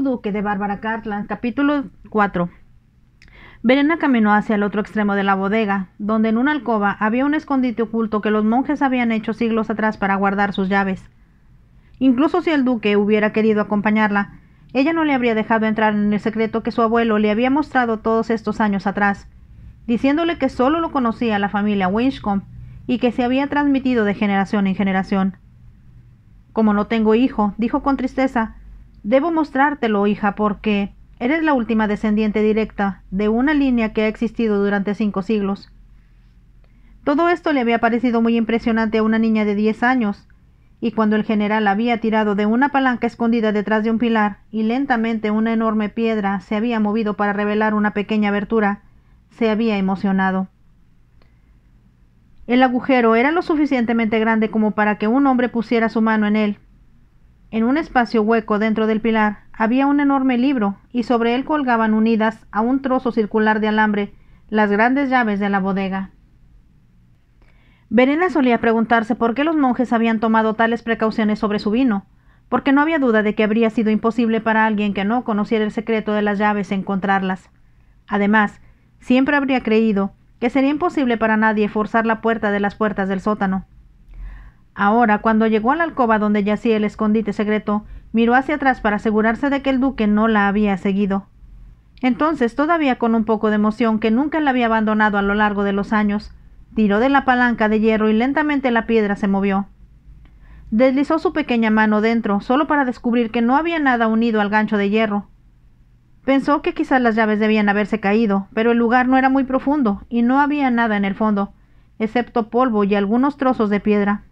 duque de Bárbara Cartland, capítulo 4. Verena caminó hacia el otro extremo de la bodega, donde en una alcoba había un escondite oculto que los monjes habían hecho siglos atrás para guardar sus llaves. Incluso si el duque hubiera querido acompañarla, ella no le habría dejado entrar en el secreto que su abuelo le había mostrado todos estos años atrás, diciéndole que solo lo conocía la familia Winchcombe y que se había transmitido de generación en generación. Como no tengo hijo, dijo con tristeza, Debo mostrártelo, hija, porque eres la última descendiente directa de una línea que ha existido durante cinco siglos. Todo esto le había parecido muy impresionante a una niña de diez años, y cuando el general había tirado de una palanca escondida detrás de un pilar y lentamente una enorme piedra se había movido para revelar una pequeña abertura, se había emocionado. El agujero era lo suficientemente grande como para que un hombre pusiera su mano en él, en un espacio hueco dentro del pilar había un enorme libro, y sobre él colgaban unidas a un trozo circular de alambre las grandes llaves de la bodega. Verena solía preguntarse por qué los monjes habían tomado tales precauciones sobre su vino, porque no había duda de que habría sido imposible para alguien que no conociera el secreto de las llaves encontrarlas. Además, siempre habría creído que sería imposible para nadie forzar la puerta de las puertas del sótano. Ahora, cuando llegó a la alcoba donde yacía el escondite secreto, miró hacia atrás para asegurarse de que el duque no la había seguido. Entonces, todavía con un poco de emoción que nunca la había abandonado a lo largo de los años, tiró de la palanca de hierro y lentamente la piedra se movió. Deslizó su pequeña mano dentro, solo para descubrir que no había nada unido al gancho de hierro. Pensó que quizás las llaves debían haberse caído, pero el lugar no era muy profundo y no había nada en el fondo, excepto polvo y algunos trozos de piedra.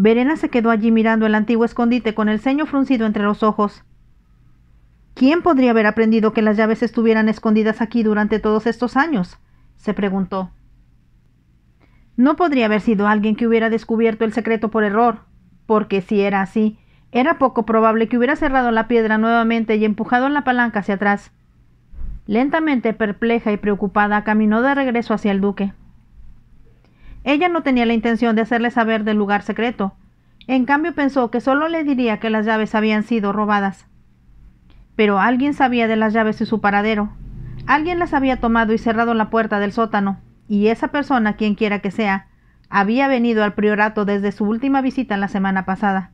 Verena se quedó allí mirando el antiguo escondite con el ceño fruncido entre los ojos. ¿Quién podría haber aprendido que las llaves estuvieran escondidas aquí durante todos estos años? se preguntó. No podría haber sido alguien que hubiera descubierto el secreto por error, porque si era así, era poco probable que hubiera cerrado la piedra nuevamente y empujado la palanca hacia atrás. Lentamente perpleja y preocupada caminó de regreso hacia el duque. Ella no tenía la intención de hacerle saber del lugar secreto. En cambio pensó que solo le diría que las llaves habían sido robadas. Pero alguien sabía de las llaves y su paradero. Alguien las había tomado y cerrado la puerta del sótano, y esa persona, quien quiera que sea, había venido al priorato desde su última visita la semana pasada.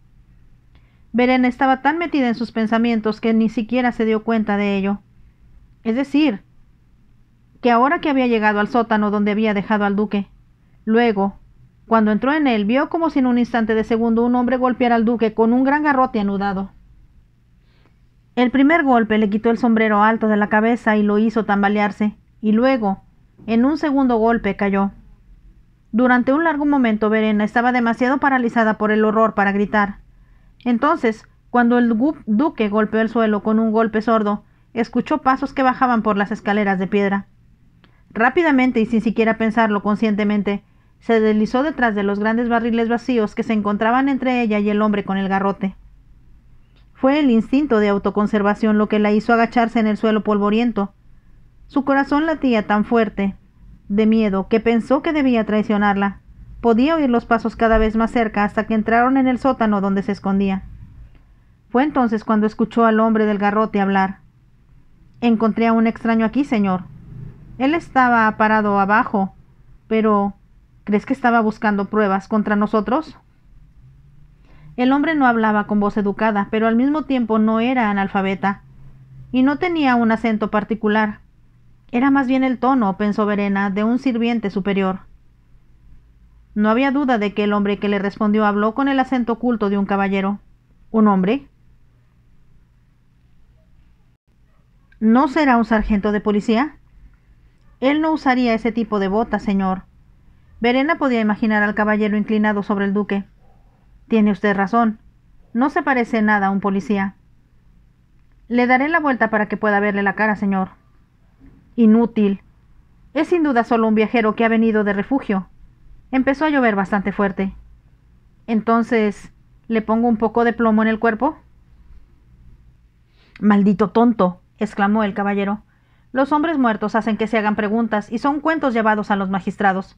Beren estaba tan metida en sus pensamientos que ni siquiera se dio cuenta de ello. Es decir, que ahora que había llegado al sótano donde había dejado al duque, Luego, cuando entró en él, vio como si en un instante de segundo un hombre golpeara al duque con un gran garrote anudado. El primer golpe le quitó el sombrero alto de la cabeza y lo hizo tambalearse, y luego, en un segundo golpe, cayó. Durante un largo momento Verena estaba demasiado paralizada por el horror para gritar. Entonces, cuando el duque golpeó el suelo con un golpe sordo, escuchó pasos que bajaban por las escaleras de piedra. Rápidamente y sin siquiera pensarlo conscientemente, se deslizó detrás de los grandes barriles vacíos que se encontraban entre ella y el hombre con el garrote. Fue el instinto de autoconservación lo que la hizo agacharse en el suelo polvoriento. Su corazón latía tan fuerte, de miedo, que pensó que debía traicionarla. Podía oír los pasos cada vez más cerca hasta que entraron en el sótano donde se escondía. Fue entonces cuando escuchó al hombre del garrote hablar. Encontré a un extraño aquí, señor. Él estaba parado abajo, pero ¿Crees que estaba buscando pruebas contra nosotros? El hombre no hablaba con voz educada, pero al mismo tiempo no era analfabeta y no tenía un acento particular. Era más bien el tono, pensó Verena, de un sirviente superior. No había duda de que el hombre que le respondió habló con el acento oculto de un caballero. ¿Un hombre? ¿No será un sargento de policía? Él no usaría ese tipo de botas, señor. Verena podía imaginar al caballero inclinado sobre el duque. Tiene usted razón. No se parece nada a un policía. Le daré la vuelta para que pueda verle la cara, señor. Inútil. Es sin duda solo un viajero que ha venido de refugio. Empezó a llover bastante fuerte. Entonces, ¿le pongo un poco de plomo en el cuerpo? Maldito tonto, exclamó el caballero. Los hombres muertos hacen que se hagan preguntas y son cuentos llevados a los magistrados.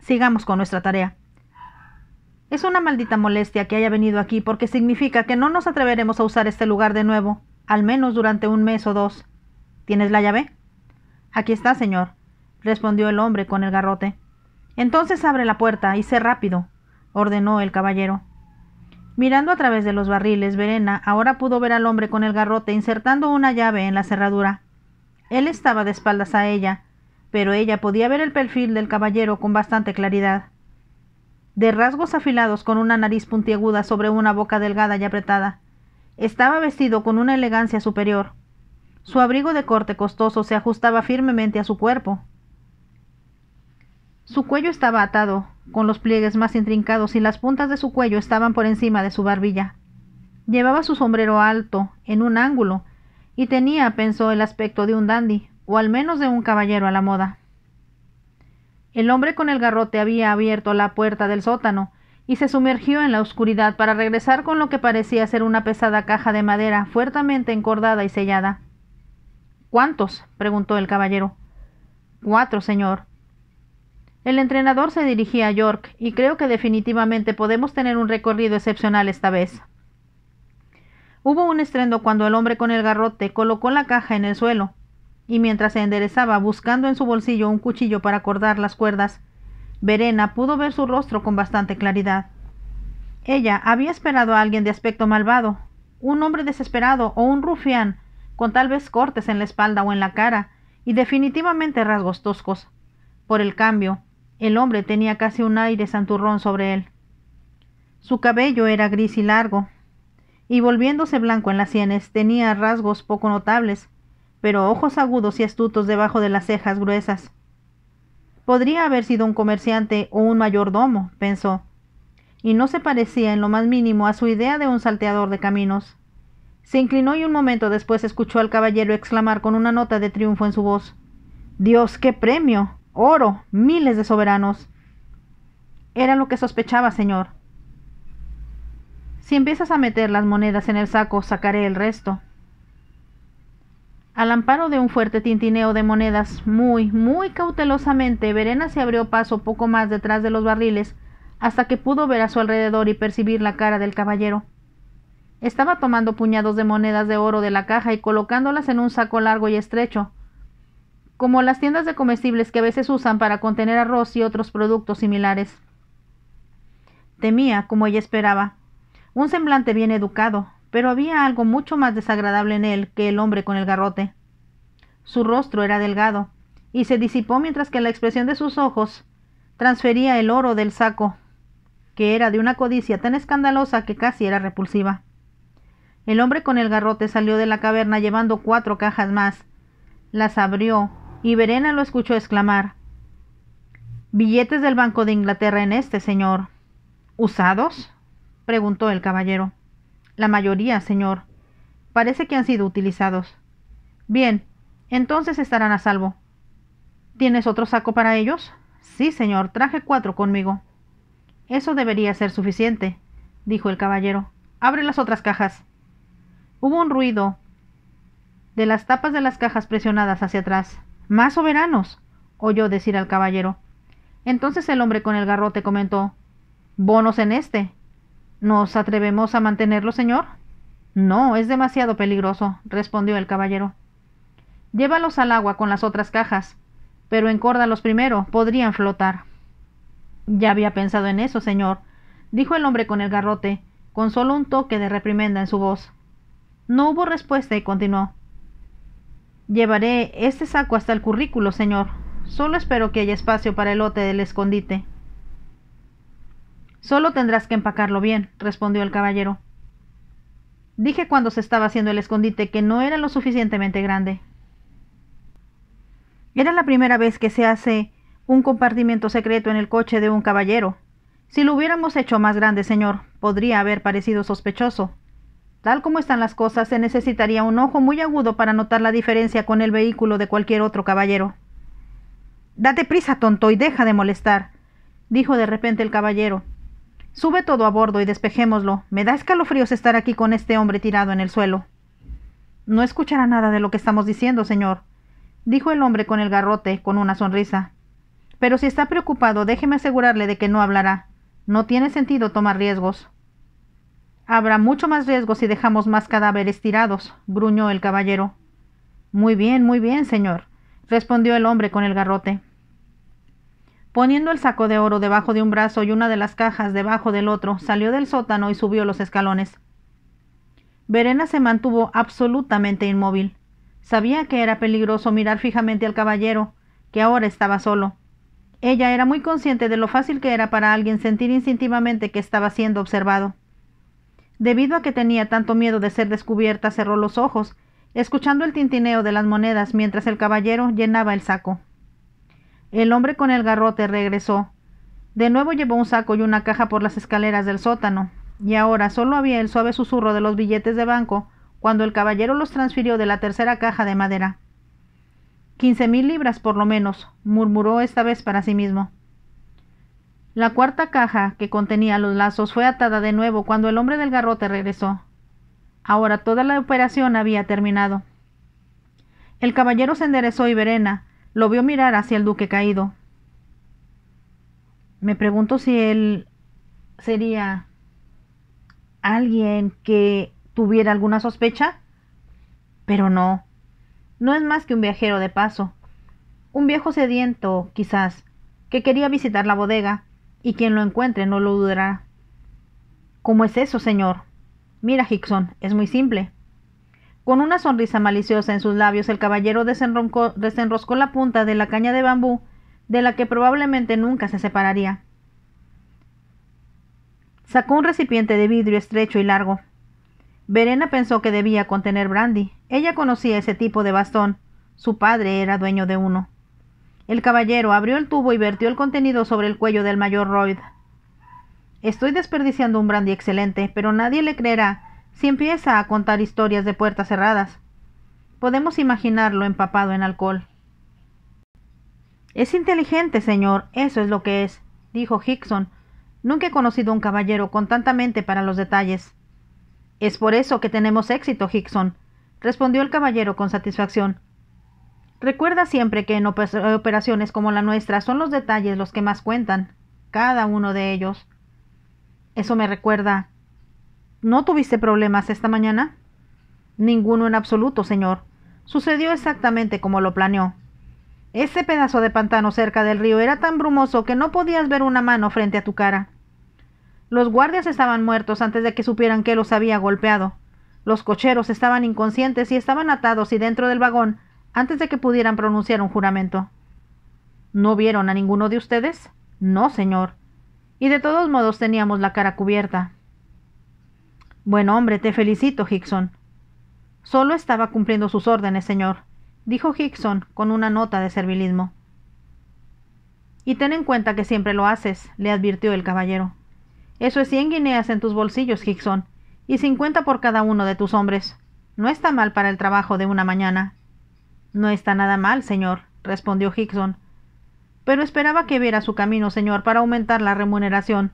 Sigamos con nuestra tarea. Es una maldita molestia que haya venido aquí porque significa que no nos atreveremos a usar este lugar de nuevo, al menos durante un mes o dos. ¿Tienes la llave? Aquí está, señor, respondió el hombre con el garrote. Entonces abre la puerta y sé rápido, ordenó el caballero. Mirando a través de los barriles, Verena ahora pudo ver al hombre con el garrote insertando una llave en la cerradura. Él estaba de espaldas a ella, pero ella podía ver el perfil del caballero con bastante claridad. De rasgos afilados con una nariz puntiaguda sobre una boca delgada y apretada, estaba vestido con una elegancia superior. Su abrigo de corte costoso se ajustaba firmemente a su cuerpo. Su cuello estaba atado, con los pliegues más intrincados y las puntas de su cuello estaban por encima de su barbilla. Llevaba su sombrero alto, en un ángulo, y tenía, pensó, el aspecto de un dandy, o al menos de un caballero a la moda. El hombre con el garrote había abierto la puerta del sótano y se sumergió en la oscuridad para regresar con lo que parecía ser una pesada caja de madera fuertemente encordada y sellada. ¿Cuántos? preguntó el caballero. Cuatro, señor. El entrenador se dirigía a York y creo que definitivamente podemos tener un recorrido excepcional esta vez. Hubo un estrendo cuando el hombre con el garrote colocó la caja en el suelo y mientras se enderezaba buscando en su bolsillo un cuchillo para acordar las cuerdas, Verena pudo ver su rostro con bastante claridad. Ella había esperado a alguien de aspecto malvado, un hombre desesperado o un rufián, con tal vez cortes en la espalda o en la cara, y definitivamente rasgos toscos. Por el cambio, el hombre tenía casi un aire santurrón sobre él. Su cabello era gris y largo, y volviéndose blanco en las sienes tenía rasgos poco notables, pero ojos agudos y astutos debajo de las cejas gruesas. Podría haber sido un comerciante o un mayordomo, pensó, y no se parecía en lo más mínimo a su idea de un salteador de caminos. Se inclinó y un momento después escuchó al caballero exclamar con una nota de triunfo en su voz Dios, qué premio. Oro. miles de soberanos. Era lo que sospechaba, señor. Si empiezas a meter las monedas en el saco, sacaré el resto. Al amparo de un fuerte tintineo de monedas, muy, muy cautelosamente, Verena se abrió paso poco más detrás de los barriles, hasta que pudo ver a su alrededor y percibir la cara del caballero. Estaba tomando puñados de monedas de oro de la caja y colocándolas en un saco largo y estrecho, como las tiendas de comestibles que a veces usan para contener arroz y otros productos similares. Temía, como ella esperaba, un semblante bien educado, pero había algo mucho más desagradable en él que el hombre con el garrote. Su rostro era delgado, y se disipó mientras que la expresión de sus ojos transfería el oro del saco, que era de una codicia tan escandalosa que casi era repulsiva. El hombre con el garrote salió de la caverna llevando cuatro cajas más. Las abrió, y Verena lo escuchó exclamar Billetes del Banco de Inglaterra en este, señor. ¿Usados? preguntó el caballero. La mayoría, señor. Parece que han sido utilizados. Bien, entonces estarán a salvo. ¿Tienes otro saco para ellos? Sí, señor, traje cuatro conmigo. Eso debería ser suficiente, dijo el caballero. Abre las otras cajas. Hubo un ruido de las tapas de las cajas presionadas hacia atrás. Más soberanos, oyó decir al caballero. Entonces el hombre con el garrote comentó Bonos en este. ¿Nos atrevemos a mantenerlo, señor? No, es demasiado peligroso, respondió el caballero. Llévalos al agua con las otras cajas, pero encórdalos primero, podrían flotar. Ya había pensado en eso, señor, dijo el hombre con el garrote, con solo un toque de reprimenda en su voz. No hubo respuesta y continuó. Llevaré este saco hasta el currículo, señor. Solo espero que haya espacio para el lote del escondite. Solo tendrás que empacarlo bien, respondió el caballero. Dije cuando se estaba haciendo el escondite que no era lo suficientemente grande. Era la primera vez que se hace un compartimiento secreto en el coche de un caballero. Si lo hubiéramos hecho más grande, señor, podría haber parecido sospechoso. Tal como están las cosas, se necesitaría un ojo muy agudo para notar la diferencia con el vehículo de cualquier otro caballero. Date prisa, tonto, y deja de molestar, dijo de repente el caballero, Sube todo a bordo y despejémoslo. Me da escalofríos estar aquí con este hombre tirado en el suelo. No escuchará nada de lo que estamos diciendo, señor, dijo el hombre con el garrote, con una sonrisa. Pero si está preocupado, déjeme asegurarle de que no hablará. No tiene sentido tomar riesgos. Habrá mucho más riesgo si dejamos más cadáveres tirados, gruñó el caballero. Muy bien, muy bien, señor, respondió el hombre con el garrote. Poniendo el saco de oro debajo de un brazo y una de las cajas debajo del otro, salió del sótano y subió los escalones. Verena se mantuvo absolutamente inmóvil. Sabía que era peligroso mirar fijamente al caballero, que ahora estaba solo. Ella era muy consciente de lo fácil que era para alguien sentir instintivamente que estaba siendo observado. Debido a que tenía tanto miedo de ser descubierta, cerró los ojos, escuchando el tintineo de las monedas mientras el caballero llenaba el saco. El hombre con el garrote regresó. De nuevo llevó un saco y una caja por las escaleras del sótano, y ahora solo había el suave susurro de los billetes de banco cuando el caballero los transfirió de la tercera caja de madera. Quince mil libras por lo menos, murmuró esta vez para sí mismo. La cuarta caja, que contenía los lazos, fue atada de nuevo cuando el hombre del garrote regresó. Ahora toda la operación había terminado. El caballero se enderezó y Verena, lo vio mirar hacia el duque caído. Me pregunto si él sería alguien que tuviera alguna sospecha, pero no. No es más que un viajero de paso. Un viejo sediento, quizás, que quería visitar la bodega, y quien lo encuentre no lo dudará. ¿Cómo es eso, señor? Mira, Hickson, es muy simple. Con una sonrisa maliciosa en sus labios, el caballero desenroscó la punta de la caña de bambú, de la que probablemente nunca se separaría. Sacó un recipiente de vidrio estrecho y largo. Verena pensó que debía contener brandy. Ella conocía ese tipo de bastón. Su padre era dueño de uno. El caballero abrió el tubo y vertió el contenido sobre el cuello del mayor Royd. Estoy desperdiciando un brandy excelente, pero nadie le creerá si empieza a contar historias de puertas cerradas. Podemos imaginarlo empapado en alcohol. Es inteligente, señor, eso es lo que es, dijo Hickson. Nunca he conocido un caballero con tanta mente para los detalles. Es por eso que tenemos éxito, Hickson, respondió el caballero con satisfacción. Recuerda siempre que en operaciones como la nuestra son los detalles los que más cuentan, cada uno de ellos. Eso me recuerda ¿No tuviste problemas esta mañana? Ninguno en absoluto, señor. Sucedió exactamente como lo planeó. Ese pedazo de pantano cerca del río era tan brumoso que no podías ver una mano frente a tu cara. Los guardias estaban muertos antes de que supieran que los había golpeado. Los cocheros estaban inconscientes y estaban atados y dentro del vagón antes de que pudieran pronunciar un juramento. ¿No vieron a ninguno de ustedes? No, señor. Y de todos modos teníamos la cara cubierta. Buen hombre, te felicito, Hickson. Solo estaba cumpliendo sus órdenes, señor, dijo Hickson con una nota de servilismo. Y ten en cuenta que siempre lo haces, le advirtió el caballero. Eso es cien guineas en tus bolsillos, Hickson, y cincuenta por cada uno de tus hombres. No está mal para el trabajo de una mañana. No está nada mal, señor, respondió Hickson. Pero esperaba que viera su camino, señor, para aumentar la remuneración.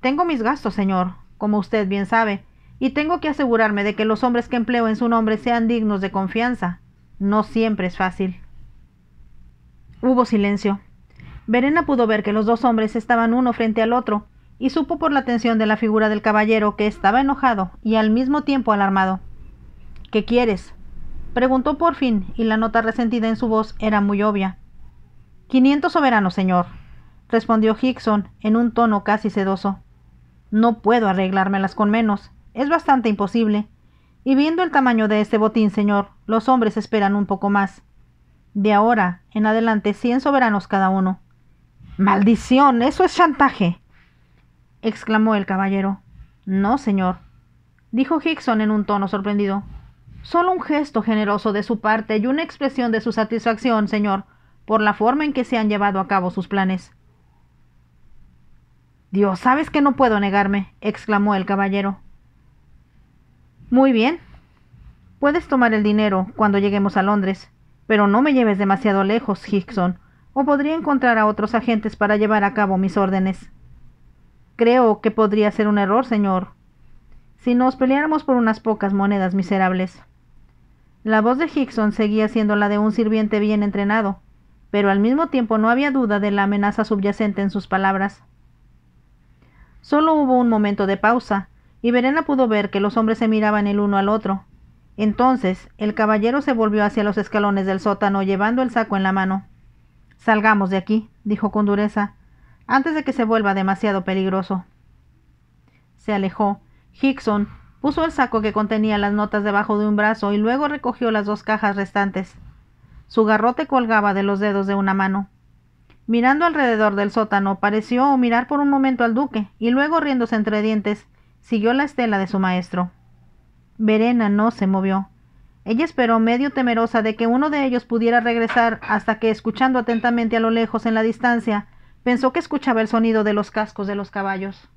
Tengo mis gastos, señor, como usted bien sabe, y tengo que asegurarme de que los hombres que empleo en su nombre sean dignos de confianza. No siempre es fácil. Hubo silencio. Verena pudo ver que los dos hombres estaban uno frente al otro, y supo por la atención de la figura del caballero que estaba enojado y al mismo tiempo alarmado. ¿Qué quieres? preguntó por fin, y la nota resentida en su voz era muy obvia. Quinientos soberanos, señor, respondió Hickson en un tono casi sedoso. No puedo arreglármelas con menos es bastante imposible. Y viendo el tamaño de este botín, señor, los hombres esperan un poco más. De ahora en adelante, cien soberanos cada uno. Maldición, eso es chantaje. exclamó el caballero. No, señor, dijo Hickson en un tono sorprendido. Solo un gesto generoso de su parte y una expresión de su satisfacción, señor, por la forma en que se han llevado a cabo sus planes. Dios, sabes que no puedo negarme, exclamó el caballero. Muy bien. Puedes tomar el dinero cuando lleguemos a Londres, pero no me lleves demasiado lejos, Hickson, o podría encontrar a otros agentes para llevar a cabo mis órdenes. Creo que podría ser un error, señor. Si nos peleáramos por unas pocas monedas miserables. La voz de Hickson seguía siendo la de un sirviente bien entrenado, pero al mismo tiempo no había duda de la amenaza subyacente en sus palabras. Solo hubo un momento de pausa, y Verena pudo ver que los hombres se miraban el uno al otro. Entonces el caballero se volvió hacia los escalones del sótano llevando el saco en la mano. Salgamos de aquí, dijo con dureza, antes de que se vuelva demasiado peligroso. Se alejó. Hickson puso el saco que contenía las notas debajo de un brazo y luego recogió las dos cajas restantes. Su garrote colgaba de los dedos de una mano. Mirando alrededor del sótano, pareció mirar por un momento al duque, y luego riéndose entre dientes, siguió la estela de su maestro. Verena no se movió. Ella esperó, medio temerosa de que uno de ellos pudiera regresar, hasta que, escuchando atentamente a lo lejos en la distancia, pensó que escuchaba el sonido de los cascos de los caballos.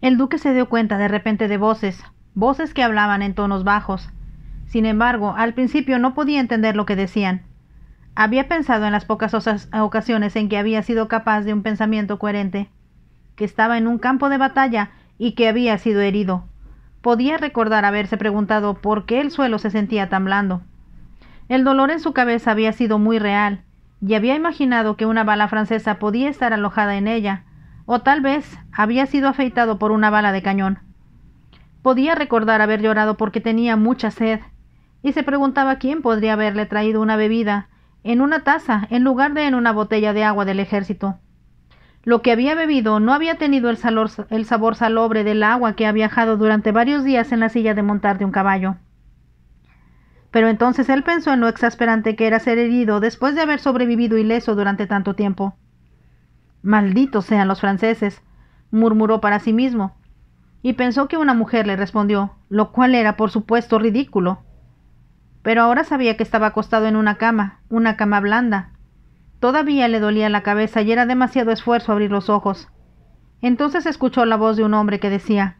El duque se dio cuenta de repente de voces, voces que hablaban en tonos bajos. Sin embargo, al principio no podía entender lo que decían. Había pensado en las pocas ocasiones en que había sido capaz de un pensamiento coherente, que estaba en un campo de batalla y que había sido herido. Podía recordar haberse preguntado por qué el suelo se sentía tan blando. El dolor en su cabeza había sido muy real, y había imaginado que una bala francesa podía estar alojada en ella, o tal vez había sido afeitado por una bala de cañón. Podía recordar haber llorado porque tenía mucha sed, y se preguntaba quién podría haberle traído una bebida en una taza en lugar de en una botella de agua del ejército. Lo que había bebido no había tenido el, sabor salobre del agua que había viajado durante varios días en la silla de montar de un caballo. Pero entonces él pensó en lo exasperante que era ser herido después de haber sobrevivido ileso durante tanto tiempo. Malditos sean los franceses, murmuró para sí mismo, y pensó que una mujer le respondió, lo cual era por supuesto ridículo pero ahora sabía que estaba acostado en una cama, una cama blanda. Todavía le dolía la cabeza y era demasiado esfuerzo abrir los ojos. Entonces escuchó la voz de un hombre que decía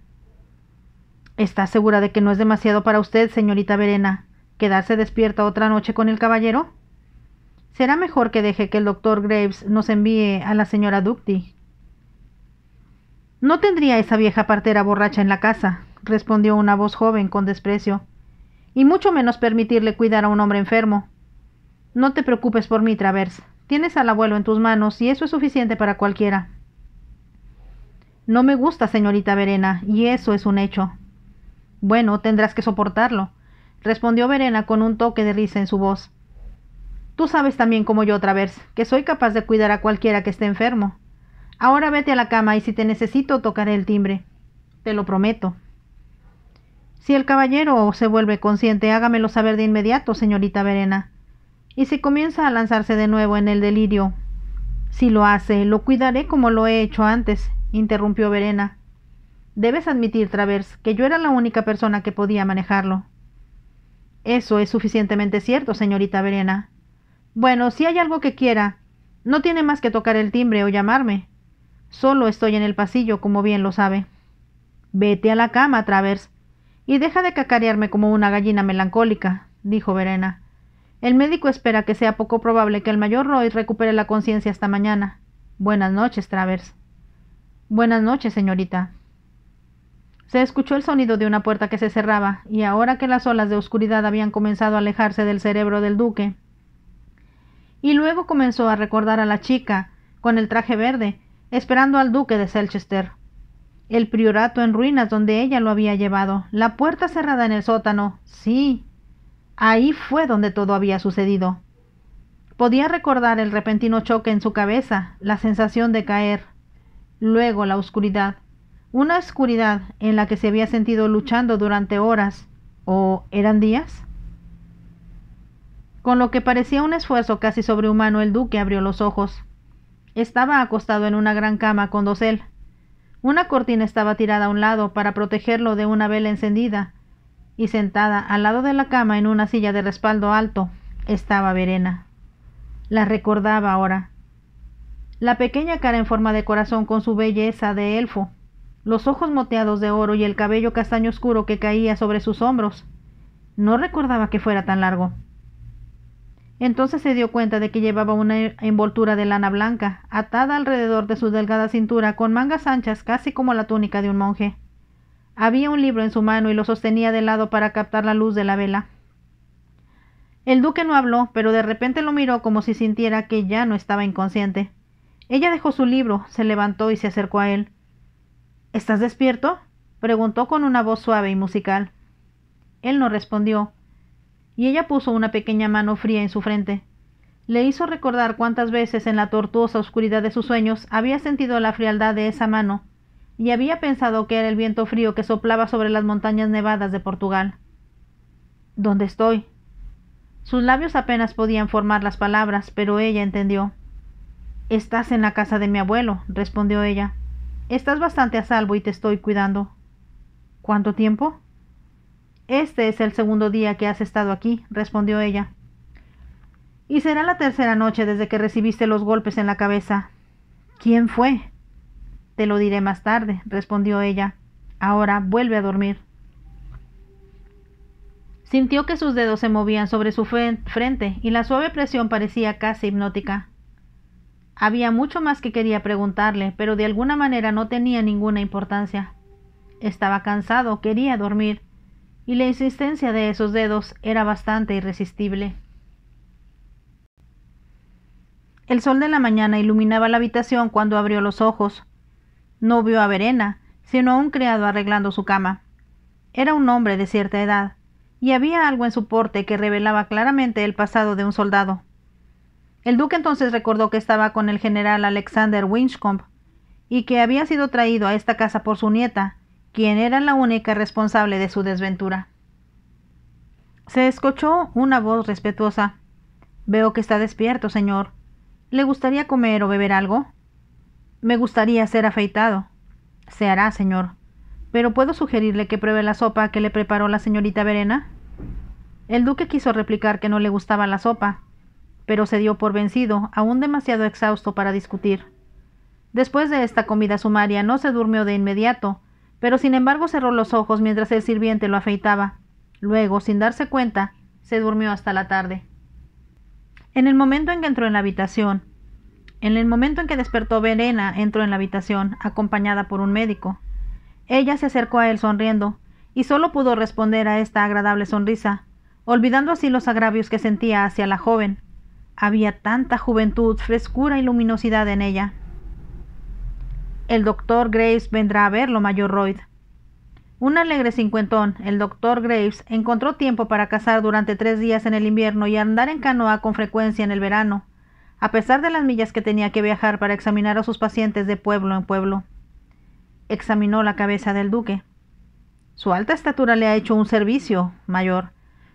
¿Está segura de que no es demasiado para usted, señorita Verena, quedarse despierta otra noche con el caballero? Será mejor que deje que el doctor Graves nos envíe a la señora Ducty. No tendría esa vieja partera borracha en la casa, respondió una voz joven con desprecio y mucho menos permitirle cuidar a un hombre enfermo. No te preocupes por mí, Travers. Tienes al abuelo en tus manos y eso es suficiente para cualquiera. No me gusta, señorita Verena, y eso es un hecho. Bueno, tendrás que soportarlo, respondió Verena con un toque de risa en su voz. Tú sabes también como yo, Travers, que soy capaz de cuidar a cualquiera que esté enfermo. Ahora vete a la cama y si te necesito tocaré el timbre. Te lo prometo. Si el caballero se vuelve consciente, hágamelo saber de inmediato, señorita Verena. Y si comienza a lanzarse de nuevo en el delirio. Si lo hace, lo cuidaré como lo he hecho antes, interrumpió Verena. Debes admitir, Travers, que yo era la única persona que podía manejarlo. Eso es suficientemente cierto, señorita Verena. Bueno, si hay algo que quiera, no tiene más que tocar el timbre o llamarme. Solo estoy en el pasillo, como bien lo sabe. Vete a la cama, Travers. Y deja de cacarearme como una gallina melancólica, dijo Verena. El médico espera que sea poco probable que el mayor Roy recupere la conciencia hasta mañana. Buenas noches, Travers. Buenas noches, señorita. Se escuchó el sonido de una puerta que se cerraba, y ahora que las olas de oscuridad habían comenzado a alejarse del cerebro del duque, y luego comenzó a recordar a la chica, con el traje verde, esperando al duque de Selchester el priorato en ruinas donde ella lo había llevado, la puerta cerrada en el sótano. Sí, ahí fue donde todo había sucedido. Podía recordar el repentino choque en su cabeza, la sensación de caer, luego la oscuridad, una oscuridad en la que se había sentido luchando durante horas, o eran días. Con lo que parecía un esfuerzo casi sobrehumano, el duque abrió los ojos. Estaba acostado en una gran cama con dosel, una cortina estaba tirada a un lado para protegerlo de una vela encendida, y sentada al lado de la cama en una silla de respaldo alto estaba Verena. La recordaba ahora. La pequeña cara en forma de corazón con su belleza de elfo, los ojos moteados de oro y el cabello castaño oscuro que caía sobre sus hombros. No recordaba que fuera tan largo. Entonces se dio cuenta de que llevaba una e-, envoltura de lana blanca, atada alrededor de su delgada cintura, con mangas anchas casi como la túnica de un monje. Había un libro en su mano y lo sostenía de lado para captar la luz de la vela. El duque no habló, pero de repente lo miró como si sintiera que ya no estaba inconsciente. Ella dejó su libro, se levantó y se acercó a él. ¿Estás despierto? preguntó con una voz suave y musical. Él no respondió, y ella puso una pequeña mano fría en su frente. Le hizo recordar cuántas veces en la tortuosa oscuridad de sus sueños había sentido la frialdad de esa mano, y había pensado que era el viento frío que soplaba sobre las montañas nevadas de Portugal. ¿Dónde estoy? Sus labios apenas podían formar las palabras, pero ella entendió. Estás en la casa de mi abuelo, respondió ella. Estás bastante a salvo y te estoy cuidando. ¿Cuánto tiempo? Este es el segundo día que has estado aquí, respondió ella. Y será la tercera noche desde que recibiste los golpes en la cabeza. ¿Quién fue? Te lo diré más tarde, respondió ella. Ahora vuelve a dormir. Sintió que sus dedos se movían sobre su frente y la suave presión parecía casi hipnótica. Había mucho más que quería preguntarle, pero de alguna manera no tenía ninguna importancia. Estaba cansado, quería dormir y la insistencia de esos dedos era bastante irresistible. El sol de la mañana iluminaba la habitación cuando abrió los ojos. No vio a Verena, sino a un criado arreglando su cama. Era un hombre de cierta edad, y había algo en su porte que revelaba claramente el pasado de un soldado. El duque entonces recordó que estaba con el general Alexander Winchcombe y que había sido traído a esta casa por su nieta, quien era la única responsable de su desventura. Se escuchó una voz respetuosa. Veo que está despierto, señor. ¿Le gustaría comer o beber algo? Me gustaría ser afeitado. Se hará, señor. Pero ¿puedo sugerirle que pruebe la sopa que le preparó la señorita Verena? El duque quiso replicar que no le gustaba la sopa, pero se dio por vencido, aún demasiado exhausto para discutir. Después de esta comida sumaria no se durmió de inmediato, pero sin embargo cerró los ojos mientras el sirviente lo afeitaba. Luego, sin darse cuenta, se durmió hasta la tarde. En el momento en que entró en la habitación, en el momento en que despertó Verena, entró en la habitación, acompañada por un médico. Ella se acercó a él sonriendo, y solo pudo responder a esta agradable sonrisa, olvidando así los agravios que sentía hacia la joven. Había tanta juventud, frescura y luminosidad en ella. El doctor Graves vendrá a verlo, mayor Royd. Un alegre cincuentón, el doctor Graves, encontró tiempo para cazar durante tres días en el invierno y andar en canoa con frecuencia en el verano, a pesar de las millas que tenía que viajar para examinar a sus pacientes de pueblo en pueblo. Examinó la cabeza del duque. Su alta estatura le ha hecho un servicio, mayor.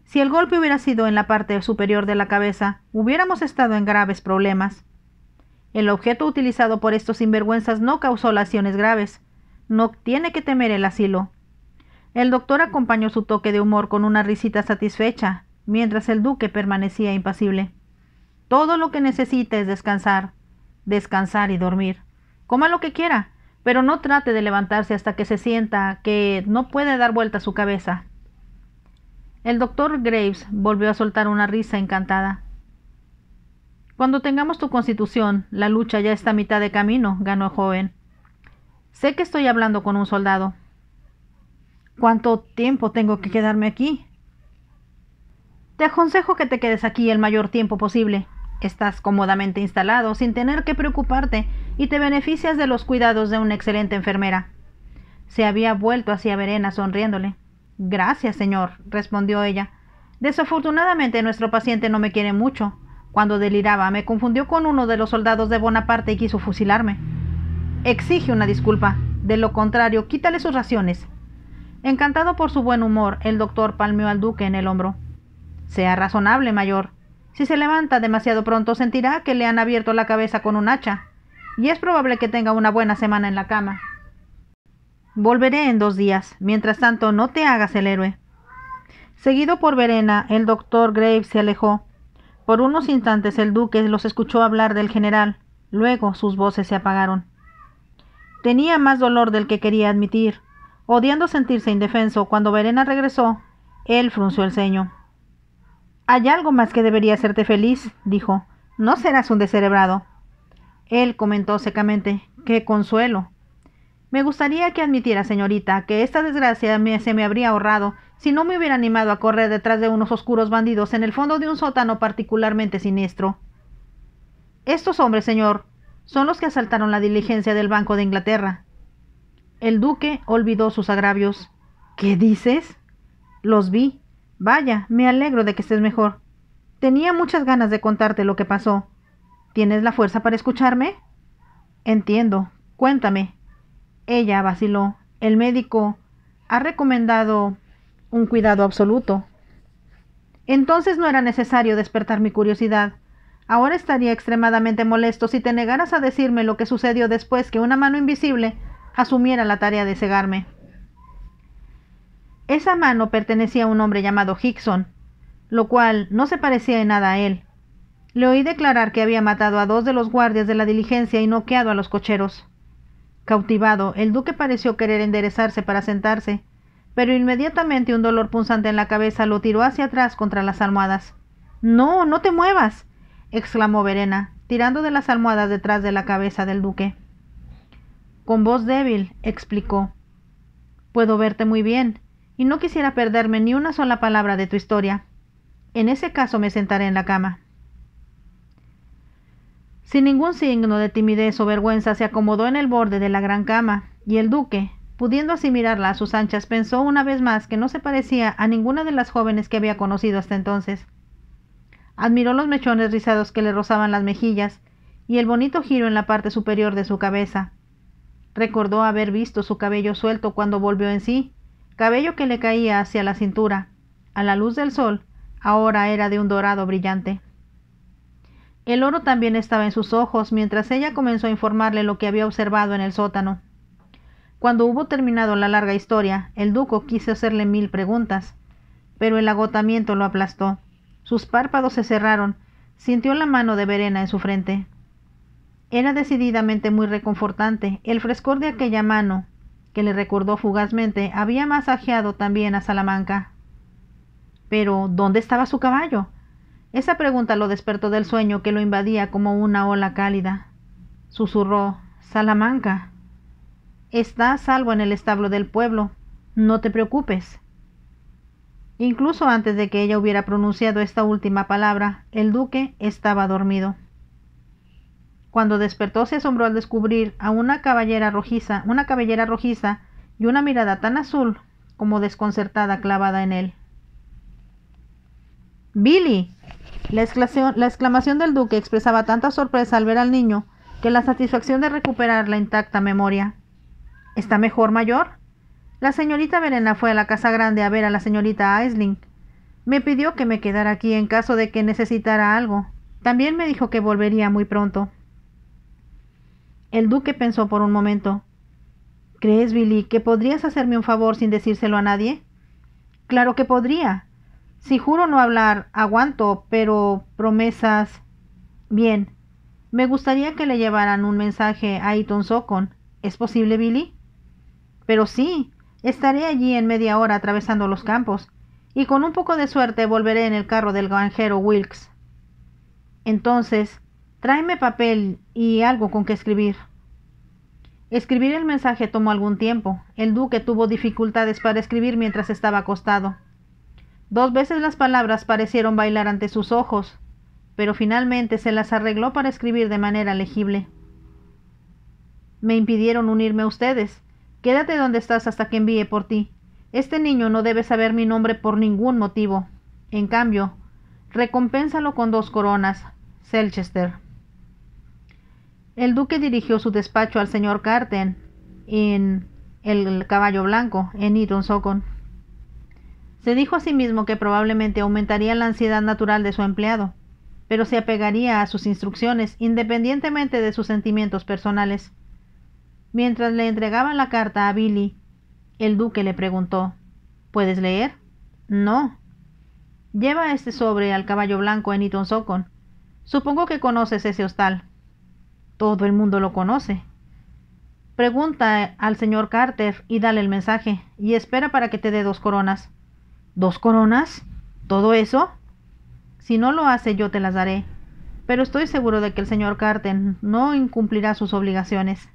Si el golpe hubiera sido en la parte superior de la cabeza, hubiéramos estado en graves problemas. El objeto utilizado por estos sinvergüenzas no causó lesiones graves. No tiene que temer el asilo. El doctor acompañó su toque de humor con una risita satisfecha, mientras el duque permanecía impasible. Todo lo que necesita es descansar, descansar y dormir. Coma lo que quiera, pero no trate de levantarse hasta que se sienta que no puede dar vuelta su cabeza. El doctor Graves volvió a soltar una risa encantada. Cuando tengamos tu constitución, la lucha ya está a mitad de camino, ganó el joven. Sé que estoy hablando con un soldado. ¿Cuánto tiempo tengo que quedarme aquí? Te aconsejo que te quedes aquí el mayor tiempo posible. Estás cómodamente instalado, sin tener que preocuparte, y te beneficias de los cuidados de una excelente enfermera. Se había vuelto hacia Verena sonriéndole. Gracias, señor, respondió ella. Desafortunadamente nuestro paciente no me quiere mucho. Cuando deliraba, me confundió con uno de los soldados de Bonaparte y quiso fusilarme. Exige una disculpa. De lo contrario, quítale sus raciones. Encantado por su buen humor, el doctor palmeó al duque en el hombro. Sea razonable, mayor. Si se levanta demasiado pronto, sentirá que le han abierto la cabeza con un hacha, y es probable que tenga una buena semana en la cama. Volveré en dos días. Mientras tanto, no te hagas el héroe. Seguido por Verena, el doctor Graves se alejó, por unos instantes el duque los escuchó hablar del general, luego sus voces se apagaron. Tenía más dolor del que quería admitir. Odiando sentirse indefenso, cuando Verena regresó, él frunció el ceño. Hay algo más que debería hacerte feliz, dijo. No serás un descerebrado. Él comentó secamente. ¡Qué consuelo! Me gustaría que admitiera, señorita, que esta desgracia se me habría ahorrado si no me hubiera animado a correr detrás de unos oscuros bandidos en el fondo de un sótano particularmente siniestro. Estos hombres, señor, son los que asaltaron la diligencia del Banco de Inglaterra. El duque olvidó sus agravios. ¿Qué dices? Los vi. Vaya, me alegro de que estés mejor. Tenía muchas ganas de contarte lo que pasó. ¿Tienes la fuerza para escucharme? Entiendo. Cuéntame. Ella vaciló. El médico ha recomendado un cuidado absoluto. Entonces no era necesario despertar mi curiosidad. Ahora estaría extremadamente molesto si te negaras a decirme lo que sucedió después que una mano invisible asumiera la tarea de cegarme. Esa mano pertenecía a un hombre llamado Hickson, lo cual no se parecía en nada a él. Le oí declarar que había matado a dos de los guardias de la diligencia y noqueado a los cocheros. Cautivado, el duque pareció querer enderezarse para sentarse, pero inmediatamente un dolor punzante en la cabeza lo tiró hacia atrás contra las almohadas. No, no te muevas, exclamó Verena, tirando de las almohadas detrás de la cabeza del duque. Con voz débil, explicó. Puedo verte muy bien, y no quisiera perderme ni una sola palabra de tu historia. En ese caso me sentaré en la cama. Sin ningún signo de timidez o vergüenza se acomodó en el borde de la gran cama, y el duque, Pudiendo mirarla a sus anchas, pensó una vez más que no se parecía a ninguna de las jóvenes que había conocido hasta entonces. Admiró los mechones rizados que le rozaban las mejillas y el bonito giro en la parte superior de su cabeza. Recordó haber visto su cabello suelto cuando volvió en sí, cabello que le caía hacia la cintura. A la luz del sol, ahora era de un dorado brillante. El oro también estaba en sus ojos mientras ella comenzó a informarle lo que había observado en el sótano. Cuando hubo terminado la larga historia, el duco quiso hacerle mil preguntas, pero el agotamiento lo aplastó. Sus párpados se cerraron, sintió la mano de Verena en su frente. Era decididamente muy reconfortante. El frescor de aquella mano, que le recordó fugazmente, había masajeado también a Salamanca. Pero, ¿dónde estaba su caballo? Esa pregunta lo despertó del sueño que lo invadía como una ola cálida. Susurró, Salamanca. Está a salvo en el establo del pueblo. No te preocupes. Incluso antes de que ella hubiera pronunciado esta última palabra, el duque estaba dormido. Cuando despertó se asombró al descubrir a una cabellera rojiza, una cabellera rojiza y una mirada tan azul como desconcertada clavada en él. Billy. la exclamación del duque expresaba tanta sorpresa al ver al niño que la satisfacción de recuperar la intacta memoria ¿Está mejor, mayor? La señorita Verena fue a la casa grande a ver a la señorita Aisling. Me pidió que me quedara aquí en caso de que necesitara algo. También me dijo que volvería muy pronto. El duque pensó por un momento. ¿Crees, Billy, que podrías hacerme un favor sin decírselo a nadie? Claro que podría. Si juro no hablar, aguanto, pero promesas. Bien. Me gustaría que le llevaran un mensaje a Iton Socon. ¿Es posible, Billy? Pero sí, estaré allí en media hora atravesando los campos, y con un poco de suerte volveré en el carro del granjero Wilkes. Entonces, tráeme papel y algo con que escribir. Escribir el mensaje tomó algún tiempo. El duque tuvo dificultades para escribir mientras estaba acostado. Dos veces las palabras parecieron bailar ante sus ojos, pero finalmente se las arregló para escribir de manera legible. Me impidieron unirme a ustedes, Quédate donde estás hasta que envíe por ti. Este niño no debe saber mi nombre por ningún motivo. En cambio, recompénsalo con dos coronas. Selchester. El duque dirigió su despacho al señor Carten en el caballo blanco, en Eton Socon. Se dijo a sí mismo que probablemente aumentaría la ansiedad natural de su empleado, pero se apegaría a sus instrucciones independientemente de sus sentimientos personales. Mientras le entregaban la carta a Billy, el duque le preguntó ¿Puedes leer? No. Lleva este sobre al caballo blanco en Eton Socon. Supongo que conoces ese hostal. Todo el mundo lo conoce. Pregunta al señor Carter y dale el mensaje, y espera para que te dé dos coronas. ¿Dos coronas? ¿Todo eso? Si no lo hace, yo te las daré. Pero estoy seguro de que el señor Carter no incumplirá sus obligaciones.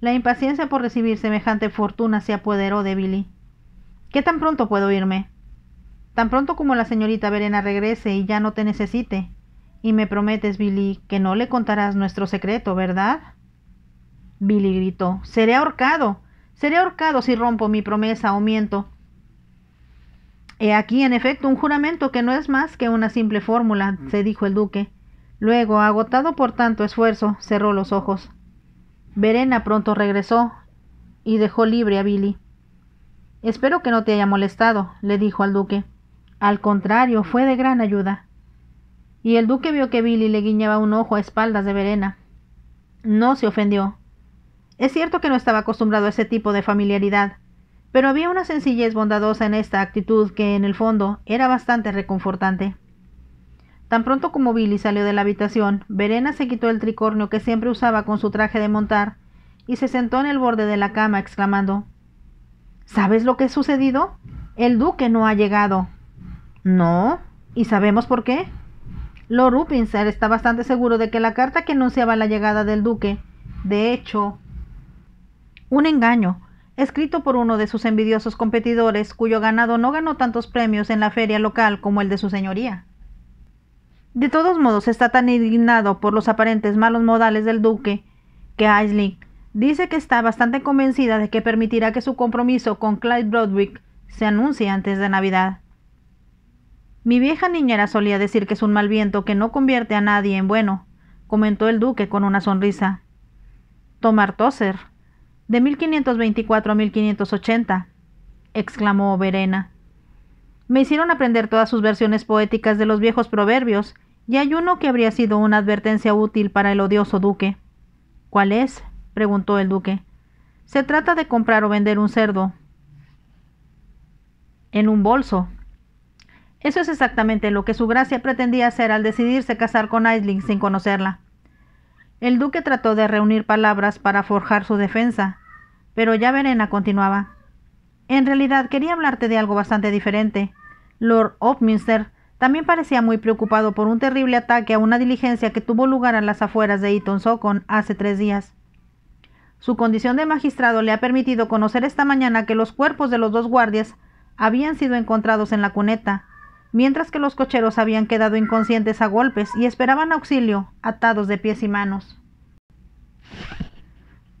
La impaciencia por recibir semejante fortuna se apoderó de Billy. ¿Qué tan pronto puedo irme? Tan pronto como la señorita Verena regrese y ya no te necesite. Y me prometes, Billy, que no le contarás nuestro secreto, ¿verdad? Billy gritó. Seré ahorcado. Seré ahorcado si rompo mi promesa o miento. He aquí, en efecto, un juramento que no es más que una simple fórmula, se dijo el duque. Luego, agotado por tanto esfuerzo, cerró los ojos. Verena pronto regresó y dejó libre a Billy. Espero que no te haya molestado, le dijo al duque. Al contrario, fue de gran ayuda. Y el duque vio que Billy le guiñaba un ojo a espaldas de Verena. No se ofendió. Es cierto que no estaba acostumbrado a ese tipo de familiaridad, pero había una sencillez bondadosa en esta actitud que, en el fondo, era bastante reconfortante. Tan pronto como Billy salió de la habitación, Verena se quitó el tricornio que siempre usaba con su traje de montar y se sentó en el borde de la cama exclamando ¿Sabes lo que ha sucedido? El duque no ha llegado. No. ¿Y sabemos por qué? Lord Rupinser está bastante seguro de que la carta que anunciaba la llegada del duque, de hecho, un engaño, escrito por uno de sus envidiosos competidores cuyo ganado no ganó tantos premios en la feria local como el de su señoría. De todos modos, está tan indignado por los aparentes malos modales del duque que Aisling dice que está bastante convencida de que permitirá que su compromiso con Clyde Broadwick se anuncie antes de Navidad. Mi vieja niñera solía decir que es un mal viento que no convierte a nadie en bueno, comentó el duque con una sonrisa. Tomar Toser, de 1524 a 1580, exclamó Verena. Me hicieron aprender todas sus versiones poéticas de los viejos proverbios y hay uno que habría sido una advertencia útil para el odioso duque. ¿Cuál es? preguntó el duque. Se trata de comprar o vender un cerdo. En un bolso. Eso es exactamente lo que su gracia pretendía hacer al decidirse casar con Aisling sin conocerla. El duque trató de reunir palabras para forjar su defensa, pero ya Verena continuaba. En realidad quería hablarte de algo bastante diferente. Lord Upminster también parecía muy preocupado por un terrible ataque a una diligencia que tuvo lugar a las afueras de Eton Socon hace tres días. Su condición de magistrado le ha permitido conocer esta mañana que los cuerpos de los dos guardias habían sido encontrados en la cuneta, mientras que los cocheros habían quedado inconscientes a golpes y esperaban auxilio, atados de pies y manos.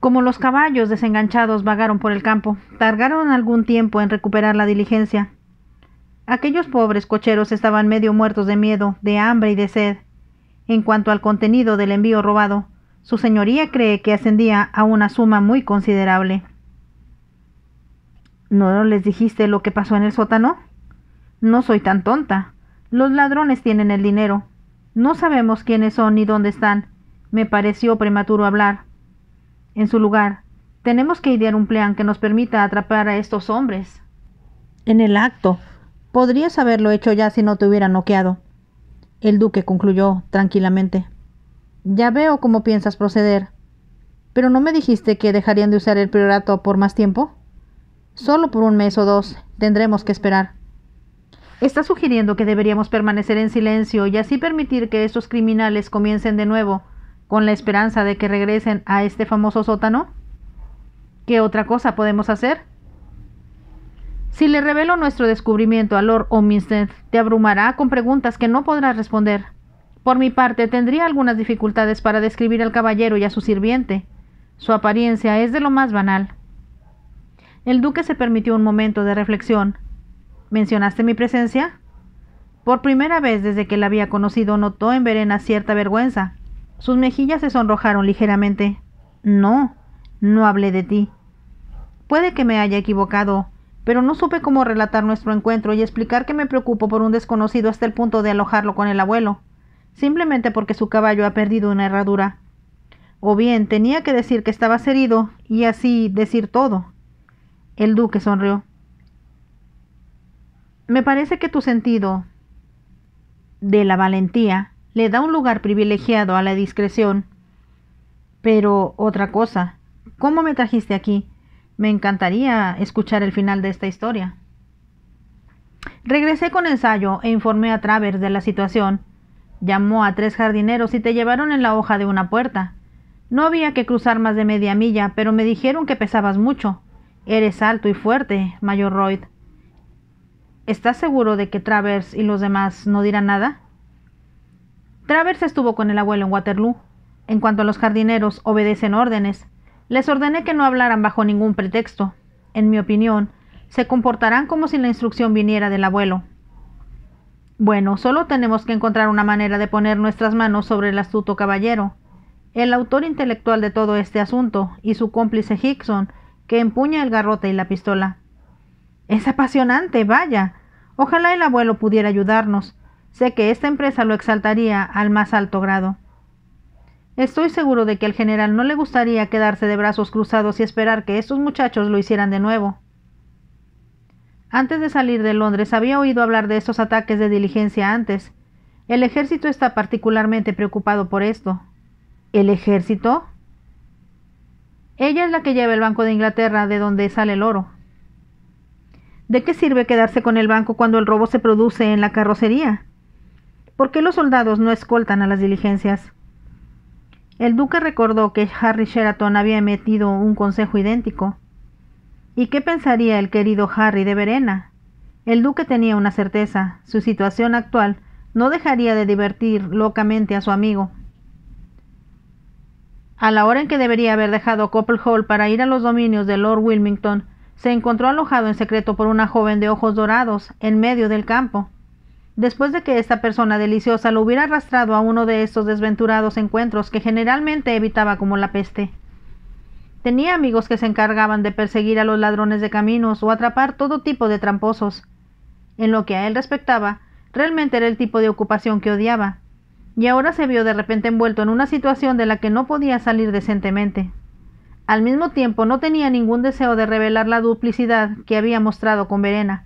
Como los caballos desenganchados vagaron por el campo, tardaron algún tiempo en recuperar la diligencia, Aquellos pobres cocheros estaban medio muertos de miedo, de hambre y de sed. En cuanto al contenido del envío robado, su señoría cree que ascendía a una suma muy considerable. ¿No les dijiste lo que pasó en el sótano? No soy tan tonta. Los ladrones tienen el dinero. No sabemos quiénes son ni dónde están. Me pareció prematuro hablar. En su lugar, tenemos que idear un plan que nos permita atrapar a estos hombres. En el acto, Podrías haberlo hecho ya si no te hubieran noqueado. El duque concluyó tranquilamente. Ya veo cómo piensas proceder. Pero no me dijiste que dejarían de usar el priorato por más tiempo. Solo por un mes o dos tendremos que esperar. ¿Estás sugiriendo que deberíamos permanecer en silencio y así permitir que estos criminales comiencen de nuevo, con la esperanza de que regresen a este famoso sótano. ¿Qué otra cosa podemos hacer? Si le revelo nuestro descubrimiento a Lord Omniscient, te abrumará con preguntas que no podrás responder. Por mi parte, tendría algunas dificultades para describir al caballero y a su sirviente. Su apariencia es de lo más banal. El duque se permitió un momento de reflexión. ¿Mencionaste mi presencia? Por primera vez desde que la había conocido notó en Verena cierta vergüenza. Sus mejillas se sonrojaron ligeramente. No, no hablé de ti. Puede que me haya equivocado, pero no supe cómo relatar nuestro encuentro y explicar que me preocupo por un desconocido hasta el punto de alojarlo con el abuelo, simplemente porque su caballo ha perdido una herradura. O bien tenía que decir que estabas herido y así decir todo. El duque sonrió. Me parece que tu sentido de la valentía le da un lugar privilegiado a la discreción. Pero otra cosa, ¿cómo me trajiste aquí? Me encantaría escuchar el final de esta historia. Regresé con ensayo e informé a Travers de la situación. Llamó a tres jardineros y te llevaron en la hoja de una puerta. No había que cruzar más de media milla, pero me dijeron que pesabas mucho. Eres alto y fuerte, Mayor Royd. ¿Estás seguro de que Travers y los demás no dirán nada? Travers estuvo con el abuelo en Waterloo. En cuanto a los jardineros, obedecen órdenes. Les ordené que no hablaran bajo ningún pretexto. En mi opinión, se comportarán como si la instrucción viniera del abuelo. Bueno, solo tenemos que encontrar una manera de poner nuestras manos sobre el astuto caballero, el autor intelectual de todo este asunto, y su cómplice Hickson, que empuña el garrote y la pistola. Es apasionante, vaya. Ojalá el abuelo pudiera ayudarnos. Sé que esta empresa lo exaltaría al más alto grado. Estoy seguro de que al general no le gustaría quedarse de brazos cruzados y esperar que estos muchachos lo hicieran de nuevo. Antes de salir de Londres había oído hablar de estos ataques de diligencia antes. El ejército está particularmente preocupado por esto. ¿El ejército? Ella es la que lleva el Banco de Inglaterra de donde sale el oro. ¿De qué sirve quedarse con el banco cuando el robo se produce en la carrocería? ¿Por qué los soldados no escoltan a las diligencias? El duque recordó que Harry Sheraton había emitido un consejo idéntico. ¿Y qué pensaría el querido Harry de Verena? El duque tenía una certeza, su situación actual no dejaría de divertir locamente a su amigo. A la hora en que debería haber dejado Copple Hall para ir a los dominios de Lord Wilmington, se encontró alojado en secreto por una joven de ojos dorados en medio del campo. Después de que esta persona deliciosa lo hubiera arrastrado a uno de estos desventurados encuentros que generalmente evitaba como la peste. Tenía amigos que se encargaban de perseguir a los ladrones de caminos o atrapar todo tipo de tramposos. En lo que a él respectaba, realmente era el tipo de ocupación que odiaba, y ahora se vio de repente envuelto en una situación de la que no podía salir decentemente. Al mismo tiempo no tenía ningún deseo de revelar la duplicidad que había mostrado con Verena.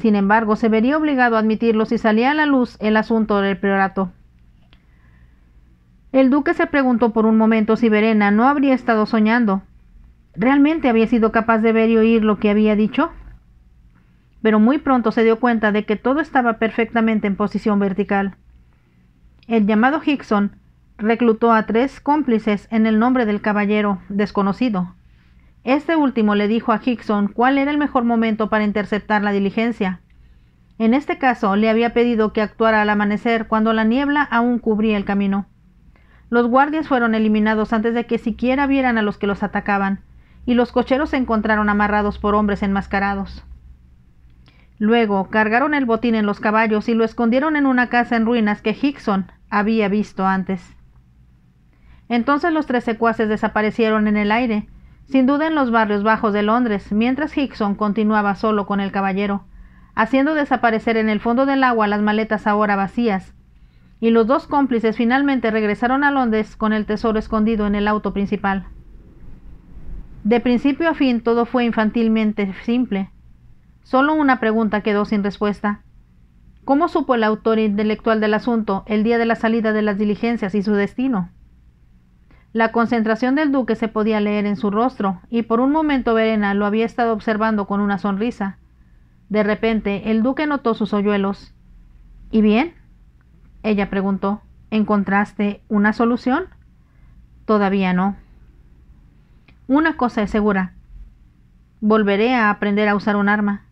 Sin embargo, se vería obligado a admitirlo si salía a la luz el asunto del priorato. El duque se preguntó por un momento si Verena no habría estado soñando. ¿Realmente había sido capaz de ver y oír lo que había dicho? Pero muy pronto se dio cuenta de que todo estaba perfectamente en posición vertical. El llamado Hickson reclutó a tres cómplices en el nombre del caballero desconocido, este último le dijo a Hickson cuál era el mejor momento para interceptar la diligencia. En este caso le había pedido que actuara al amanecer cuando la niebla aún cubría el camino. Los guardias fueron eliminados antes de que siquiera vieran a los que los atacaban, y los cocheros se encontraron amarrados por hombres enmascarados. Luego cargaron el botín en los caballos y lo escondieron en una casa en ruinas que Hickson había visto antes. Entonces los tres secuaces desaparecieron en el aire, sin duda en los barrios bajos de Londres, mientras Hickson continuaba solo con el caballero, haciendo desaparecer en el fondo del agua las maletas ahora vacías, y los dos cómplices finalmente regresaron a Londres con el tesoro escondido en el auto principal. De principio a fin todo fue infantilmente simple. Solo una pregunta quedó sin respuesta. ¿Cómo supo el autor intelectual del asunto el día de la salida de las diligencias y su destino? La concentración del duque se podía leer en su rostro, y por un momento Verena lo había estado observando con una sonrisa. De repente, el duque notó sus hoyuelos. ¿Y bien? Ella preguntó. ¿Encontraste una solución? Todavía no. Una cosa es segura. Volveré a aprender a usar un arma.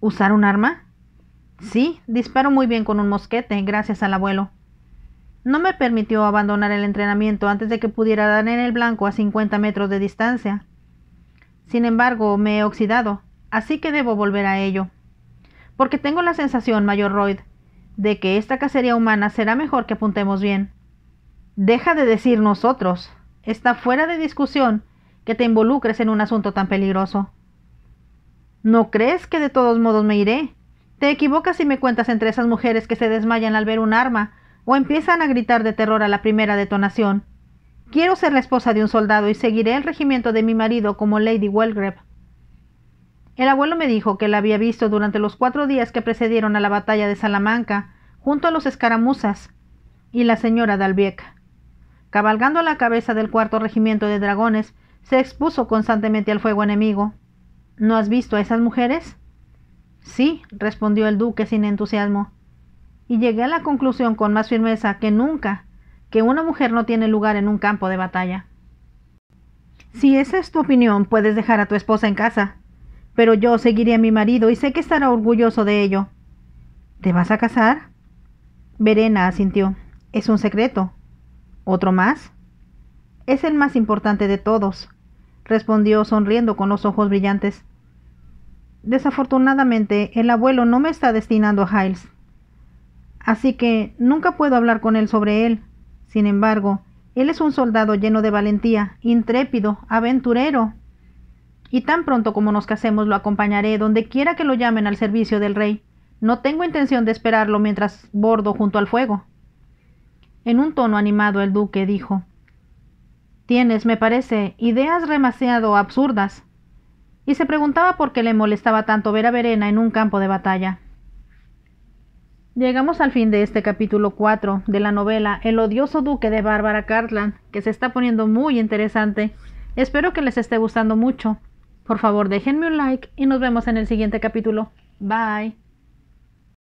¿Usar un arma? Sí, disparo muy bien con un mosquete, gracias al abuelo no me permitió abandonar el entrenamiento antes de que pudiera dar en el blanco a 50 metros de distancia. Sin embargo, me he oxidado, así que debo volver a ello. Porque tengo la sensación, Mayor Royd, de que esta cacería humana será mejor que apuntemos bien. Deja de decir nosotros. Está fuera de discusión que te involucres en un asunto tan peligroso. ¿No crees que de todos modos me iré? Te equivocas si me cuentas entre esas mujeres que se desmayan al ver un arma o empiezan a gritar de terror a la primera detonación. Quiero ser la esposa de un soldado y seguiré el regimiento de mi marido como Lady Welgrave. El abuelo me dijo que la había visto durante los cuatro días que precedieron a la batalla de Salamanca, junto a los escaramuzas y la señora Dalbiec. Cabalgando a la cabeza del cuarto regimiento de dragones, se expuso constantemente al fuego enemigo. ¿No has visto a esas mujeres? Sí, respondió el duque sin entusiasmo y llegué a la conclusión con más firmeza que nunca que una mujer no tiene lugar en un campo de batalla. Si esa es tu opinión, puedes dejar a tu esposa en casa, pero yo seguiré a mi marido y sé que estará orgulloso de ello. ¿Te vas a casar? Verena asintió. Es un secreto. ¿Otro más? Es el más importante de todos, respondió sonriendo con los ojos brillantes. Desafortunadamente, el abuelo no me está destinando a Hiles. Así que nunca puedo hablar con él sobre él. Sin embargo, él es un soldado lleno de valentía, intrépido, aventurero. Y tan pronto como nos casemos lo acompañaré donde quiera que lo llamen al servicio del rey. No tengo intención de esperarlo mientras bordo junto al fuego. En un tono animado el duque dijo Tienes, me parece, ideas demasiado absurdas. Y se preguntaba por qué le molestaba tanto ver a Verena en un campo de batalla. Llegamos al fin de este capítulo 4 de la novela El odioso duque de Bárbara Cartland, que se está poniendo muy interesante. Espero que les esté gustando mucho. Por favor, déjenme un like y nos vemos en el siguiente capítulo. Bye.